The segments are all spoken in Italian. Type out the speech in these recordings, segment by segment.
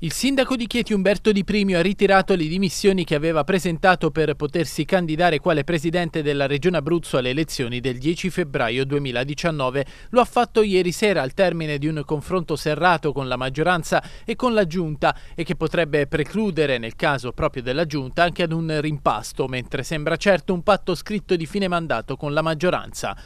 Il sindaco di Chieti Umberto Di Primio ha ritirato le dimissioni che aveva presentato per potersi candidare quale presidente della Regione Abruzzo alle elezioni del 10 febbraio 2019. Lo ha fatto ieri sera al termine di un confronto serrato con la maggioranza e con la Giunta e che potrebbe precludere, nel caso proprio della Giunta, anche ad un rimpasto, mentre sembra certo un patto scritto di fine mandato con la maggioranza.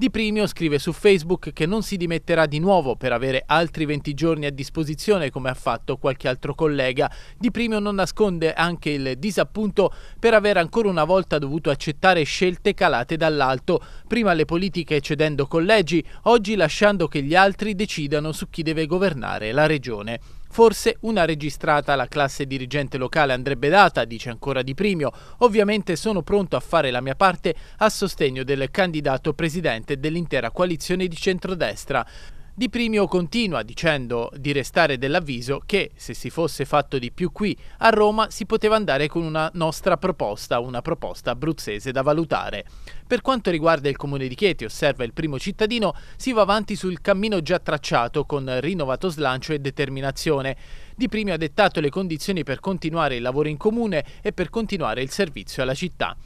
Di Primio scrive su Facebook che non si dimetterà di nuovo per avere altri 20 giorni a disposizione come ha fatto qualche altro collega. Di Primio non nasconde anche il disappunto per aver ancora una volta dovuto accettare scelte calate dall'alto, prima le politiche cedendo collegi, oggi lasciando che gli altri decidano su chi deve governare la regione. Forse una registrata alla classe dirigente locale andrebbe data, dice ancora Di Primio. Ovviamente sono pronto a fare la mia parte a sostegno del candidato presidente dell'intera coalizione di centrodestra. Di Primio continua dicendo di restare dell'avviso che se si fosse fatto di più qui a Roma si poteva andare con una nostra proposta, una proposta abruzzese da valutare. Per quanto riguarda il comune di Chieti, osserva il primo cittadino, si va avanti sul cammino già tracciato con rinnovato slancio e determinazione. Di Primio ha dettato le condizioni per continuare il lavoro in comune e per continuare il servizio alla città.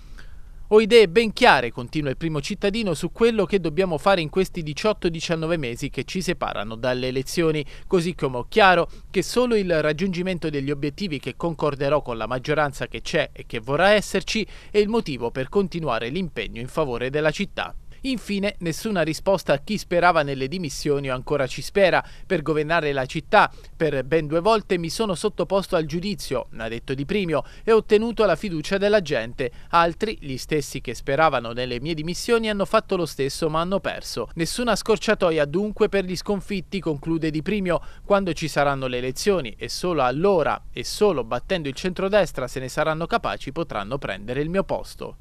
Ho idee ben chiare, continua il primo cittadino, su quello che dobbiamo fare in questi 18-19 mesi che ci separano dalle elezioni, così come ho chiaro che solo il raggiungimento degli obiettivi che concorderò con la maggioranza che c'è e che vorrà esserci è il motivo per continuare l'impegno in favore della città. Infine, nessuna risposta a chi sperava nelle dimissioni o ancora ci spera. Per governare la città, per ben due volte mi sono sottoposto al giudizio, ha detto Di Primio, e ho ottenuto la fiducia della gente. Altri, gli stessi che speravano nelle mie dimissioni, hanno fatto lo stesso ma hanno perso. Nessuna scorciatoia dunque per gli sconfitti, conclude Di Primio, quando ci saranno le elezioni e solo allora e solo battendo il centrodestra se ne saranno capaci potranno prendere il mio posto.